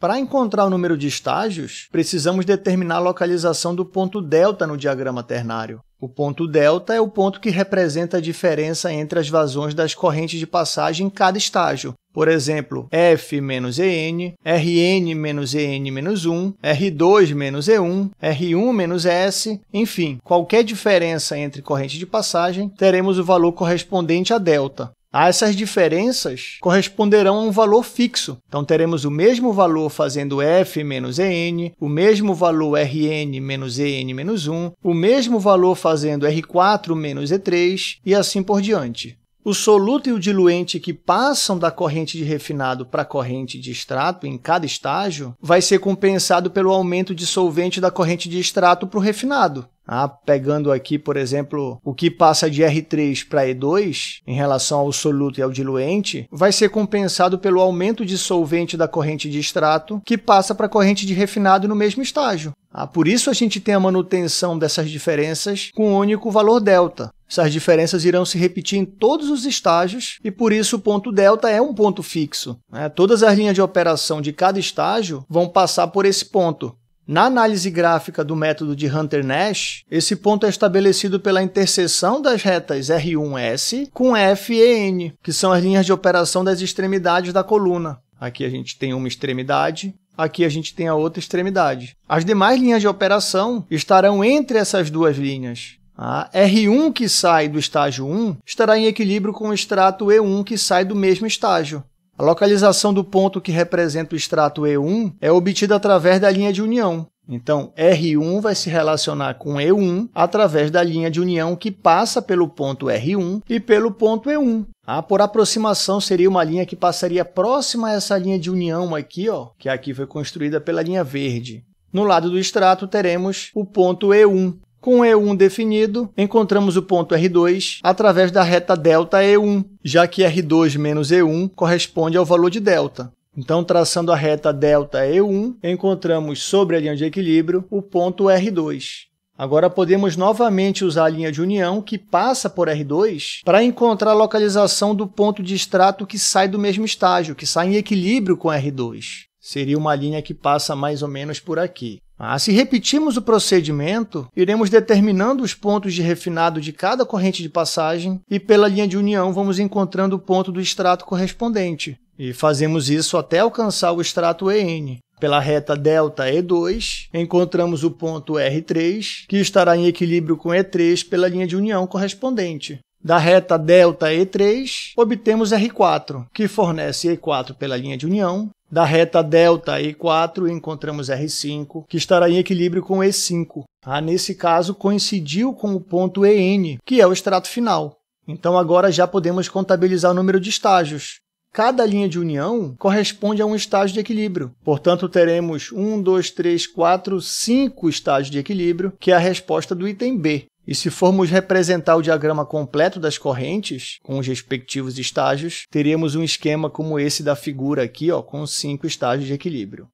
Para encontrar o número de estágios, precisamos determinar a localização do ponto delta no diagrama ternário. O ponto delta é o ponto que representa a diferença entre as vazões das correntes de passagem em cada estágio. Por exemplo, F menos EN, Rn menos EN menos 1, R2 menos E1, R1 menos S, enfim, qualquer diferença entre corrente de passagem, teremos o valor correspondente a delta. A essas diferenças corresponderão a um valor fixo. Então, teremos o mesmo valor fazendo f menos en, o mesmo valor rn menos en menos 1, o mesmo valor fazendo r4 menos e3 e assim por diante. O soluto e o diluente que passam da corrente de refinado para a corrente de extrato em cada estágio vai ser compensado pelo aumento de solvente da corrente de extrato para o refinado. Ah, pegando aqui, por exemplo, o que passa de R3 para E2 em relação ao soluto e ao diluente, vai ser compensado pelo aumento de solvente da corrente de extrato que passa para a corrente de refinado no mesmo estágio. Ah, por isso a gente tem a manutenção dessas diferenças com o um único valor delta. Essas diferenças irão se repetir em todos os estágios e, por isso, o ponto delta é um ponto fixo. Né? Todas as linhas de operação de cada estágio vão passar por esse ponto. Na análise gráfica do método de Hunter-Nash, esse ponto é estabelecido pela interseção das retas R1S com F e N, que são as linhas de operação das extremidades da coluna. Aqui a gente tem uma extremidade, aqui a gente tem a outra extremidade. As demais linhas de operação estarão entre essas duas linhas, a R1 que sai do estágio 1 estará em equilíbrio com o extrato E1 que sai do mesmo estágio. A localização do ponto que representa o extrato E1 é obtida através da linha de união. Então, R1 vai se relacionar com E1 através da linha de união que passa pelo ponto R1 e pelo ponto E1. Ah, por aproximação, seria uma linha que passaria próxima a essa linha de união aqui, ó, que aqui foi construída pela linha verde. No lado do extrato, teremos o ponto E1. Com E1 definido, encontramos o ponto R2 através da reta delta E1, já que R2 menos E1 corresponde ao valor de delta. Então, traçando a reta delta E1, encontramos sobre a linha de equilíbrio o ponto R2. Agora, podemos novamente usar a linha de união, que passa por R2, para encontrar a localização do ponto de extrato que sai do mesmo estágio, que sai em equilíbrio com R2. Seria uma linha que passa mais ou menos por aqui. Ah, se repetirmos o procedimento, iremos determinando os pontos de refinado de cada corrente de passagem e pela linha de união vamos encontrando o ponto do extrato correspondente. E fazemos isso até alcançar o extrato EN. Pela reta ΔE2, encontramos o ponto R3, que estará em equilíbrio com E3 pela linha de união correspondente. Da reta ΔE3, obtemos R4, que fornece E4 pela linha de união da reta delta E4, encontramos R5, que estará em equilíbrio com E5. Ah, nesse caso, coincidiu com o ponto EN, que é o extrato final. Então, agora já podemos contabilizar o número de estágios. Cada linha de união corresponde a um estágio de equilíbrio. Portanto, teremos 1, 2, 3, 4, 5 estágios de equilíbrio, que é a resposta do item B. E se formos representar o diagrama completo das correntes, com os respectivos estágios, teríamos um esquema como esse da figura aqui, ó, com cinco estágios de equilíbrio.